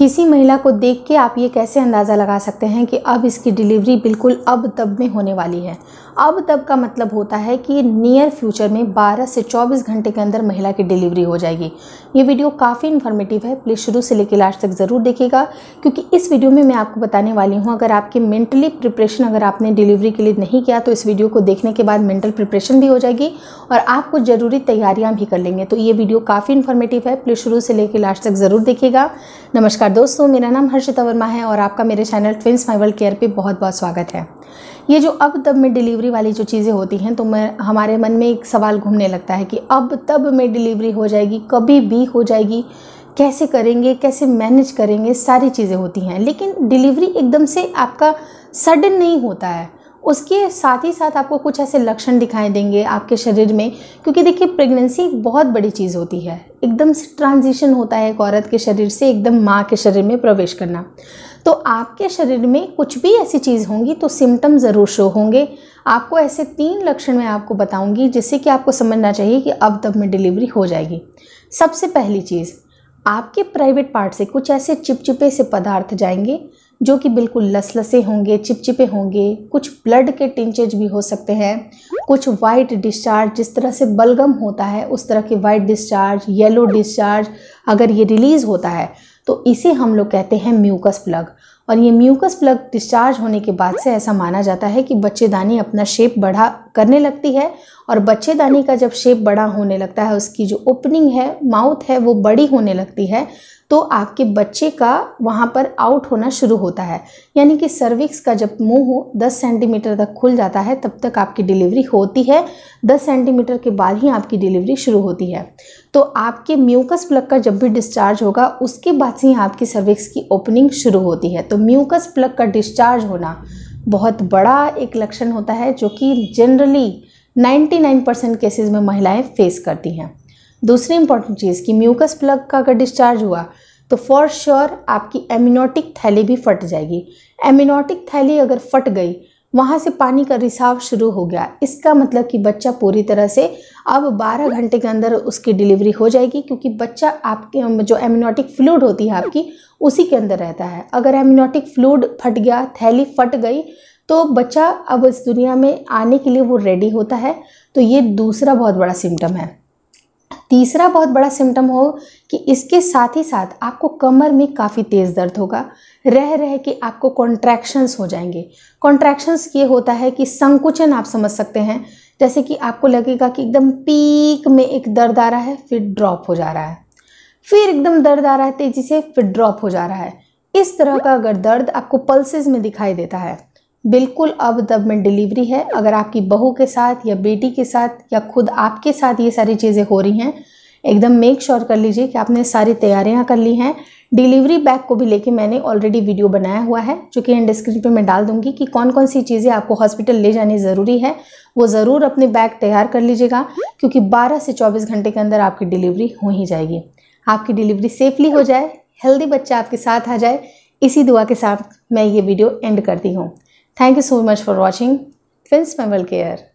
किसी महिला को देख के आप ये कैसे अंदाज़ा लगा सकते हैं कि अब इसकी डिलीवरी बिल्कुल अब तब में होने वाली है अब तब का मतलब होता है कि नियर फ्यूचर में 12 से 24 घंटे के अंदर महिला की डिलीवरी हो जाएगी ये वीडियो काफ़ी इन्फॉर्मेटिव है प्लीज़ शुरू से लेकर लास्ट तक ज़रूर देखिएगा क्योंकि इस वीडियो में मैं आपको बताने वाली हूँ अगर आपकी मेंटली प्रिपरेशन अगर आपने डिलीवरी के लिए नहीं किया तो इस वीडियो को देखने के बाद मेंटल प्रिपरेशन भी हो जाएगी और आप कुछ ज़रूरी तैयारियाँ भी कर लेंगे तो ये वीडियो काफ़ी इन्फॉर्मेटिव है प्लीज़ शुरू से लेकर लास्ट तक ज़रूर देखिएगा नमस्कार नमस्कार दोस्तों मेरा नाम हर्षिता वर्मा है और आपका मेरे channel twins my world care पे बहुत बहुत स्वागत है ये जो अब तब में डिलीवरी वाली जो चीज़ें होती हैं तो मैं हमारे मन में एक सवाल घूमने लगता है कि अब तब में डिलीवरी हो जाएगी कभी भी हो जाएगी कैसे करेंगे कैसे मैनेज करेंगे सारी चीज़ें होती हैं लेकिन डिलीवरी एकदम से आपका सडन नहीं होता है उसके साथ ही साथ आपको कुछ ऐसे लक्षण दिखाई देंगे आपके शरीर में क्योंकि देखिए प्रेगनेंसी बहुत बड़ी चीज़ होती है एकदम से ट्रांजिशन होता है एक औरत के शरीर से एकदम माँ के शरीर में प्रवेश करना तो आपके शरीर में कुछ भी ऐसी चीज़ होंगी तो सिम्टम ज़रूर शो होंगे आपको ऐसे तीन लक्षण मैं आपको बताऊंगी जिससे कि आपको समझना चाहिए कि अब तब में डिलीवरी हो जाएगी सबसे पहली चीज़ आपके प्राइवेट पार्ट से कुछ ऐसे चिपचिपे से पदार्थ जाएंगे जो कि बिल्कुल लसलसे होंगे चिपचिपे होंगे कुछ ब्लड के टिंचेज भी हो सकते हैं कुछ वाइट डिस्चार्ज जिस तरह से बलगम होता है उस तरह के वाइट डिस्चार्ज येलो डिस्चार्ज अगर ये रिलीज़ होता है तो इसे हम लोग कहते हैं म्यूकस प्लग और ये म्यूकस प्लग डिस्चार्ज होने के बाद से ऐसा माना जाता है कि बच्चेदानी अपना शेप बढ़ा करने लगती है और बच्चेदानी का जब शेप बड़ा होने लगता है उसकी जो ओपनिंग है माउथ है वो बड़ी होने लगती है तो आपके बच्चे का वहाँ पर आउट होना शुरू होता है यानी कि सर्विक्स का जब मुंह 10 सेंटीमीटर तक खुल जाता है तब तक आपकी डिलीवरी होती है 10 सेंटीमीटर के बाद ही आपकी डिलीवरी शुरू होती है तो आपके म्यूकस प्लग का जब भी डिस्चार्ज होगा उसके बाद से ही आपकी सर्विक्स की ओपनिंग शुरू होती है तो म्यूकस प्लग का डिस्चार्ज होना बहुत बड़ा एक लक्षण होता है जो कि जनरली 99 परसेंट केसेज में महिलाएं फेस करती हैं दूसरी इंपॉर्टेंट चीज़ कि म्यूकस प्लग का अगर डिस्चार्ज हुआ तो फॉर श्योर sure आपकी एमिनोटिक थैली भी फट जाएगी एमिनोटिक थैली अगर फट गई वहाँ से पानी का रिसाव शुरू हो गया इसका मतलब कि बच्चा पूरी तरह से अब 12 घंटे के अंदर उसकी डिलीवरी हो जाएगी क्योंकि बच्चा आपके जो एमिनोटिक फ्लूड होती है आपकी उसी के अंदर रहता है अगर एमिनोटिक फ्लूड फट गया थैली फट गई तो बच्चा अब इस दुनिया में आने के लिए वो रेडी होता है तो ये दूसरा बहुत बड़ा सिम्टम है तीसरा बहुत बड़ा सिम्टम हो कि इसके साथ ही साथ आपको कमर में काफ़ी तेज़ दर्द होगा रह रह के आपको कॉन्ट्रैक्शंस हो जाएंगे कॉन्ट्रैक्शंस ये होता है कि संकुचन आप समझ सकते हैं जैसे कि आपको लगेगा कि एकदम पीक में एक दर्द आ रहा है फिर ड्रॉप हो जा रहा है फिर एकदम दर्द आ रहा है तेज़ी से फिर ड्रॉप हो जा रहा है इस तरह का अगर दर्द आपको पल्सेस में दिखाई देता है बिल्कुल अब तब में डिलीवरी है अगर आपकी बहू के साथ या बेटी के साथ या खुद आपके साथ ये सारी चीज़ें हो रही हैं एकदम मेक श्योर कर लीजिए कि आपने सारी तैयारियां कर ली हैं डिलीवरी बैग को भी लेके मैंने ऑलरेडी वीडियो बनाया हुआ है जो कि एंड स्क्रीन पे मैं डाल दूंगी कि कौन कौन सी चीज़ें आपको हॉस्पिटल ले जानी ज़रूरी है वो ज़रूर अपने बैग तैयार कर लीजिएगा क्योंकि 12 से 24 घंटे के अंदर आपकी डिलीवरी हो ही जाएगी आपकी डिलीवरी सेफली हो जाए हेल्दी बच्चा आपके साथ आ जाए इसी दुआ के साथ मैं ये वीडियो एंड करती हूँ Thank you so much for watching. Twins Memorial Care.